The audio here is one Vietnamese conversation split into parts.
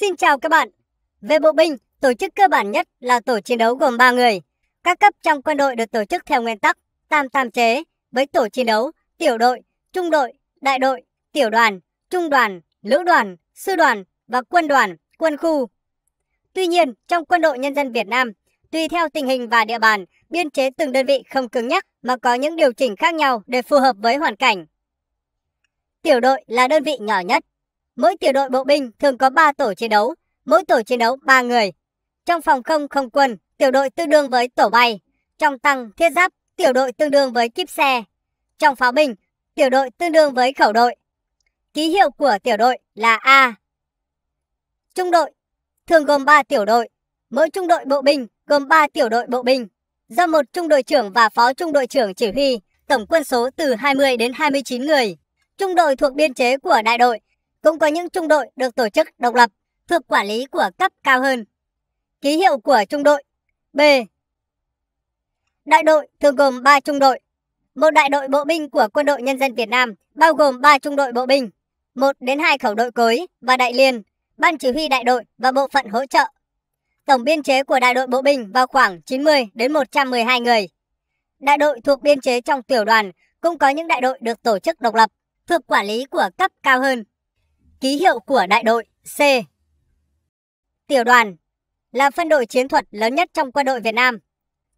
Xin chào các bạn. Về bộ binh, tổ chức cơ bản nhất là tổ chiến đấu gồm 3 người. Các cấp trong quân đội được tổ chức theo nguyên tắc tam tam chế với tổ chiến đấu, tiểu đội, trung đội, đại đội, tiểu đoàn, trung đoàn, lữ đoàn, sư đoàn và quân đoàn, quân khu. Tuy nhiên, trong quân đội nhân dân Việt Nam, tùy theo tình hình và địa bàn, biên chế từng đơn vị không cứng nhắc mà có những điều chỉnh khác nhau để phù hợp với hoàn cảnh. Tiểu đội là đơn vị nhỏ nhất, Mỗi tiểu đội bộ binh thường có 3 tổ chiến đấu, mỗi tổ chiến đấu 3 người. Trong phòng không không quân, tiểu đội tương đương với tổ bay. Trong tăng thiết giáp, tiểu đội tương đương với kíp xe. Trong pháo binh, tiểu đội tương đương với khẩu đội. Ký hiệu của tiểu đội là A. Trung đội thường gồm 3 tiểu đội. Mỗi trung đội bộ binh gồm 3 tiểu đội bộ binh. Do một trung đội trưởng và phó trung đội trưởng chỉ huy, tổng quân số từ 20 đến 29 người. Trung đội thuộc biên chế của đại đội cũng có những trung đội được tổ chức độc lập thuộc quản lý của cấp cao hơn. Ký hiệu của trung đội B. Đại đội thường gồm 3 trung đội. Một đại đội bộ binh của Quân đội Nhân dân Việt Nam bao gồm 3 trung đội bộ binh, 1 đến 2 khẩu đội cối và đại liên, ban chỉ huy đại đội và bộ phận hỗ trợ. Tổng biên chế của đại đội bộ binh vào khoảng 90 đến 112 người. Đại đội thuộc biên chế trong tiểu đoàn cũng có những đại đội được tổ chức độc lập, thuộc quản lý của cấp cao hơn. Ký hiệu của đại đội C. Tiểu đoàn là phân đội chiến thuật lớn nhất trong quân đội Việt Nam.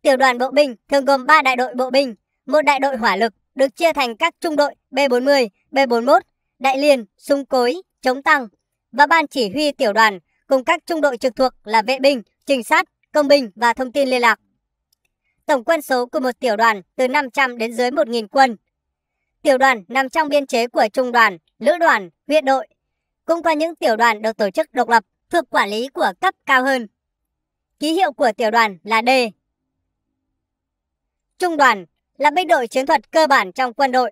Tiểu đoàn bộ binh thường gồm 3 đại đội bộ binh, một đại đội hỏa lực được chia thành các trung đội B40, B41, đại liên, súng cối, chống tăng và ban chỉ huy tiểu đoàn cùng các trung đội trực thuộc là vệ binh, trinh sát, công binh và thông tin liên lạc. Tổng quân số của một tiểu đoàn từ 500 đến dưới 1.000 quân. Tiểu đoàn nằm trong biên chế của trung đoàn, lữ đoàn, huyện đội cũng qua những tiểu đoàn được tổ chức độc lập thuộc quản lý của cấp cao hơn. Ký hiệu của tiểu đoàn là D. Trung đoàn là binh đội chiến thuật cơ bản trong quân đội.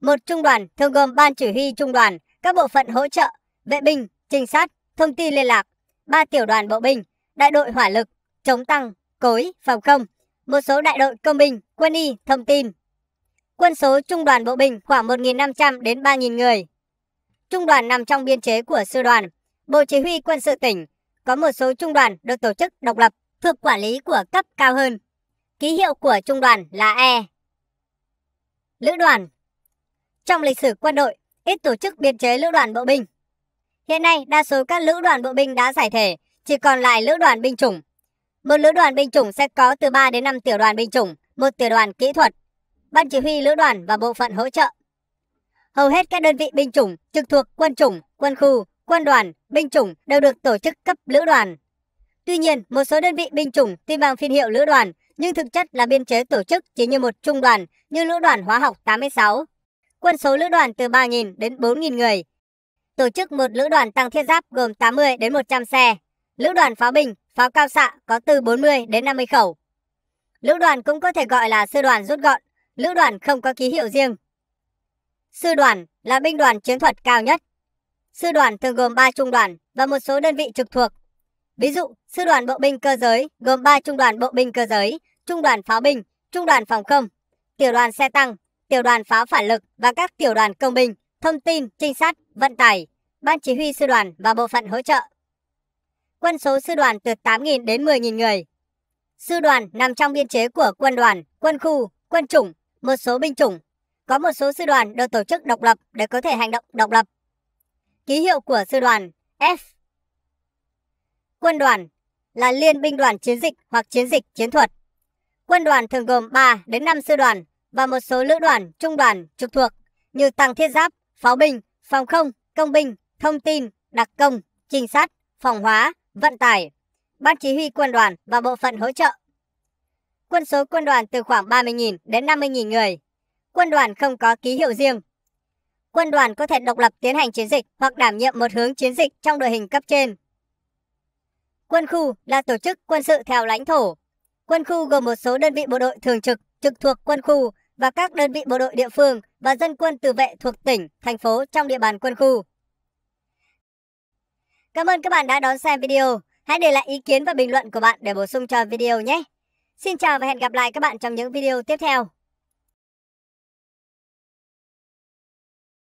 Một trung đoàn thường gồm ban chỉ huy trung đoàn, các bộ phận hỗ trợ, vệ binh, trinh sát, thông tin liên lạc, ba tiểu đoàn bộ binh, đại đội hỏa lực, chống tăng, cối, phòng không, một số đại đội công binh, quân y, thông tin. Quân số trung đoàn bộ binh khoảng 1.500 đến 3.000 người. Trung đoàn nằm trong biên chế của sư đoàn, Bộ Chỉ huy Quân sự tỉnh, có một số trung đoàn được tổ chức độc lập thuộc quản lý của cấp cao hơn. Ký hiệu của trung đoàn là E. Lữ đoàn Trong lịch sử quân đội, ít tổ chức biên chế lữ đoàn bộ binh. Hiện nay, đa số các lữ đoàn bộ binh đã giải thể, chỉ còn lại lữ đoàn binh chủng. Một lữ đoàn binh chủng sẽ có từ 3 đến 5 tiểu đoàn binh chủng, một tiểu đoàn kỹ thuật, ban chỉ huy lữ đoàn và bộ phận hỗ trợ. Hầu hết các đơn vị binh chủng trực thuộc quân chủng, quân khu, quân đoàn, binh chủng đều được tổ chức cấp lữ đoàn. Tuy nhiên, một số đơn vị binh chủng tuy bằng phiên hiệu lữ đoàn, nhưng thực chất là biên chế tổ chức chỉ như một trung đoàn như lữ đoàn hóa học 86. Quân số lữ đoàn từ 3.000 đến 4.000 người. Tổ chức một lữ đoàn tăng thiết giáp gồm 80 đến 100 xe. Lữ đoàn pháo binh, pháo cao xạ có từ 40 đến 50 khẩu. Lữ đoàn cũng có thể gọi là sư đoàn rút gọn. Lữ đoàn không có ký hiệu riêng, Sư đoàn là binh đoàn chiến thuật cao nhất. Sư đoàn thường gồm 3 trung đoàn và một số đơn vị trực thuộc. Ví dụ, sư đoàn bộ binh cơ giới gồm 3 trung đoàn bộ binh cơ giới, trung đoàn pháo binh, trung đoàn phòng không, tiểu đoàn xe tăng, tiểu đoàn pháo phản lực và các tiểu đoàn công binh, thông tin, trinh sát, vận tải, ban chỉ huy sư đoàn và bộ phận hỗ trợ. Quân số sư đoàn từ 8.000 đến 10.000 người. Sư đoàn nằm trong biên chế của quân đoàn, quân khu, quân chủng, một số binh chủng có một số sư đoàn được tổ chức độc lập để có thể hành động độc lập. Ký hiệu của sư đoàn F. Quân đoàn là liên binh đoàn chiến dịch hoặc chiến dịch chiến thuật. Quân đoàn thường gồm 3 đến 5 sư đoàn và một số lữ đoàn, trung đoàn trực thuộc như tăng thiết giáp, pháo binh, phòng không, công binh, thông tin, đặc công, trinh sát, phòng hóa, vận tải, ban chỉ huy quân đoàn và bộ phận hỗ trợ. Quân số quân đoàn từ khoảng 30.000 đến 50.000 người quân đoàn không có ký hiệu riêng. Quân đoàn có thể độc lập tiến hành chiến dịch hoặc đảm nhiệm một hướng chiến dịch trong đội hình cấp trên. Quân khu là tổ chức quân sự theo lãnh thổ. Quân khu gồm một số đơn vị bộ đội thường trực, trực thuộc quân khu và các đơn vị bộ đội địa phương và dân quân tự vệ thuộc tỉnh, thành phố trong địa bàn quân khu. Cảm ơn các bạn đã đón xem video. Hãy để lại ý kiến và bình luận của bạn để bổ sung cho video nhé. Xin chào và hẹn gặp lại các bạn trong những video tiếp theo.